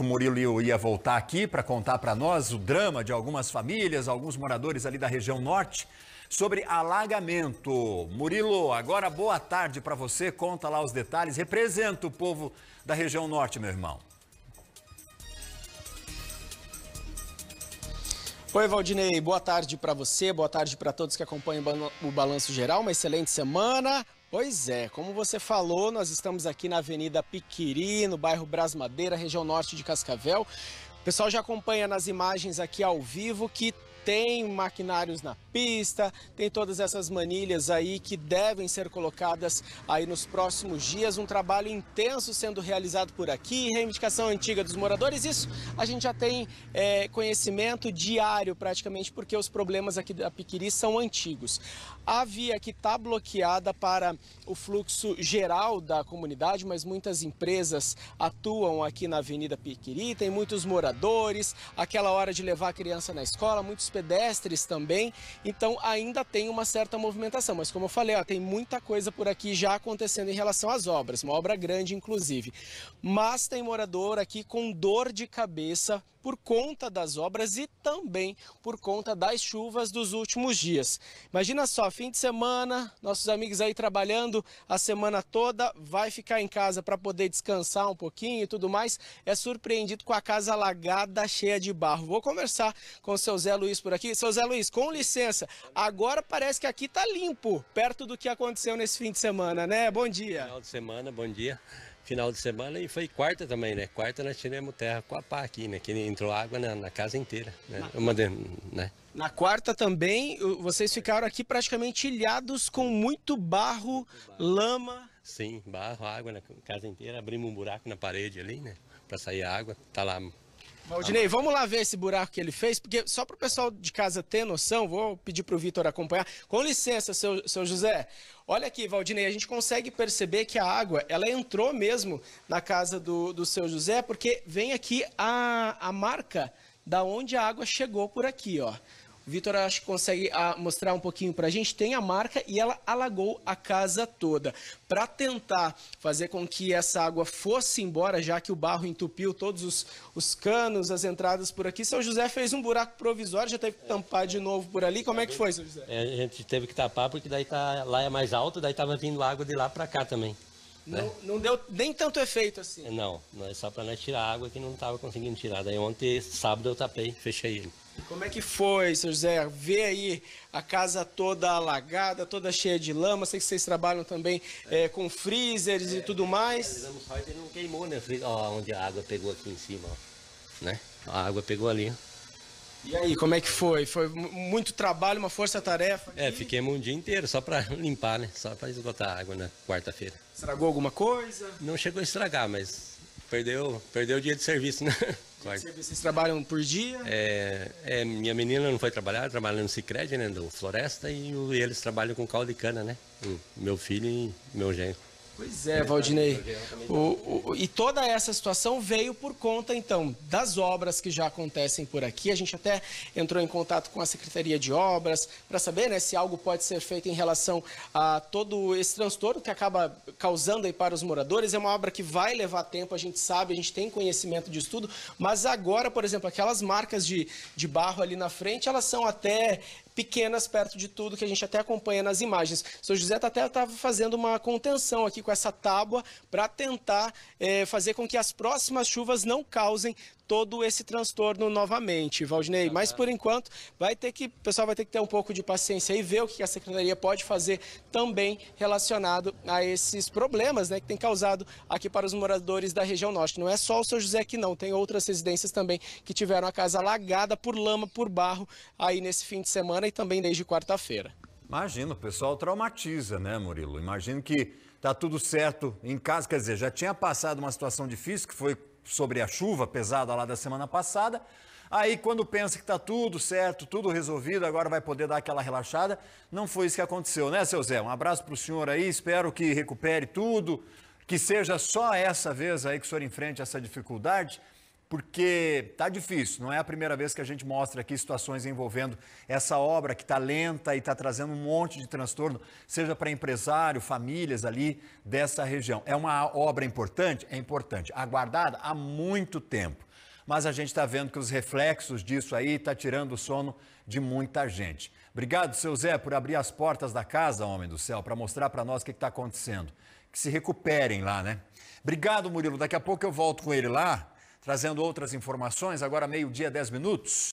o Murilo ia voltar aqui para contar para nós o drama de algumas famílias, alguns moradores ali da região norte, sobre alagamento. Murilo, agora boa tarde para você, conta lá os detalhes, representa o povo da região norte, meu irmão. Oi, Valdinei, boa tarde para você, boa tarde para todos que acompanham o Balanço Geral, uma excelente semana. Pois é, como você falou, nós estamos aqui na Avenida Piquiri, no bairro Bras Madeira, região norte de Cascavel. O pessoal já acompanha nas imagens aqui ao vivo que tem maquinários na pista, tem todas essas manilhas aí que devem ser colocadas aí nos próximos dias. Um trabalho intenso sendo realizado por aqui, reivindicação antiga dos moradores. Isso a gente já tem é, conhecimento diário praticamente, porque os problemas aqui da Piquiri são antigos. A via que está bloqueada para o fluxo geral da comunidade, mas muitas empresas atuam aqui na Avenida Piquiri, tem muitos moradores, aquela hora de levar a criança na escola, muitos pedestres também. Então ainda tem uma certa movimentação. Mas como eu falei, ó, tem muita coisa por aqui já acontecendo em relação às obras, uma obra grande, inclusive. Mas tem morador aqui com dor de cabeça por conta das obras e também por conta das chuvas dos últimos dias. Imagina só, fim de semana, nossos amigos aí trabalhando a semana toda, vai ficar em casa para poder descansar um pouquinho e tudo mais, é surpreendido com a casa alagada, cheia de barro. Vou conversar com o seu Zé Luiz por aqui. Seu Zé Luiz, com licença, agora parece que aqui tá limpo, perto do que aconteceu nesse fim de semana, né? Bom dia. Final de semana, bom dia. Final de semana e foi quarta também, né? Quarta nós tiramos terra com a pá aqui, né? Que entrou água na, na casa inteira, né? Na... Uma de, né? Na quarta também, vocês ficaram aqui praticamente ilhados com muito barro, lama. Sim, barro, água na casa inteira. Abrimos um buraco na parede ali, né? Para sair a água. Tá lá Valdinei, vamos lá ver esse buraco que ele fez, porque só para o pessoal de casa ter noção, vou pedir para o Vitor acompanhar. Com licença, seu, seu José. Olha aqui, Valdinei, a gente consegue perceber que a água, ela entrou mesmo na casa do, do seu José, porque vem aqui a, a marca da onde a água chegou por aqui, ó. Vitor, acho que consegue ah, mostrar um pouquinho para a gente. Tem a marca e ela alagou a casa toda. Para tentar fazer com que essa água fosse embora, já que o barro entupiu todos os, os canos, as entradas por aqui, São José fez um buraco provisório, já teve que tampar de novo por ali. Como é que foi, São José? É, a gente teve que tapar porque daí tá, lá é mais alto, daí estava vindo água de lá para cá também. Né? Não, não, deu nem tanto efeito assim. É, não, não é só para nós tirar a água que não estava conseguindo tirar. Daí ontem, sábado, eu tapei, fechei ele. Como é que foi, seu José? Ver aí a casa toda alagada, toda cheia de lama. Sei que vocês trabalham também é. É, com freezers é, e tudo mais. sorte, não queimou, né? Ó, onde a água pegou aqui em cima, ó. Né? A água pegou ali, ó. E aí, como é que foi? Foi muito trabalho, uma força-tarefa? É, fiquei um dia inteiro só para limpar, né? Só para esgotar a água na quarta-feira. Estragou alguma coisa? Não chegou a estragar, mas perdeu, perdeu o dia de serviço, né? Vocês trabalham por dia? É, é, minha menina não foi trabalhar, trabalha no Cicred, né? Do Floresta, e, e eles trabalham com caldo de cana, né? meu filho e meu genro. Pois é, Valdinei. O, o, e toda essa situação veio por conta, então, das obras que já acontecem por aqui. A gente até entrou em contato com a Secretaria de Obras para saber né, se algo pode ser feito em relação a todo esse transtorno que acaba causando aí para os moradores. É uma obra que vai levar tempo, a gente sabe, a gente tem conhecimento disso tudo. Mas agora, por exemplo, aquelas marcas de, de barro ali na frente, elas são até pequenas perto de tudo, que a gente até acompanha nas imagens. O senhor José tá até estava fazendo uma contenção aqui com com essa tábua para tentar é, fazer com que as próximas chuvas não causem todo esse transtorno novamente, Valdinei. Mas por enquanto, vai ter que, o pessoal vai ter que ter um pouco de paciência e ver o que a secretaria pode fazer também relacionado a esses problemas né, que tem causado aqui para os moradores da região norte. Não é só o seu José que não, tem outras residências também que tiveram a casa alagada por lama, por barro aí nesse fim de semana e também desde quarta-feira. Imagina, o pessoal traumatiza, né, Murilo? Imagino que tá tudo certo em casa. Quer dizer, já tinha passado uma situação difícil, que foi sobre a chuva pesada lá da semana passada. Aí, quando pensa que tá tudo certo, tudo resolvido, agora vai poder dar aquela relaxada, não foi isso que aconteceu, né, seu Zé? Um abraço para o senhor aí, espero que recupere tudo, que seja só essa vez aí que o senhor enfrente essa dificuldade porque tá difícil. Não é a primeira vez que a gente mostra aqui situações envolvendo essa obra que está lenta e está trazendo um monte de transtorno, seja para empresário, famílias ali dessa região. É uma obra importante? É importante. Aguardada há muito tempo. Mas a gente está vendo que os reflexos disso aí está tirando o sono de muita gente. Obrigado, seu Zé, por abrir as portas da casa, homem do céu, para mostrar para nós o que está acontecendo. Que se recuperem lá, né? Obrigado, Murilo. Daqui a pouco eu volto com ele lá trazendo outras informações, agora meio-dia, 10 minutos.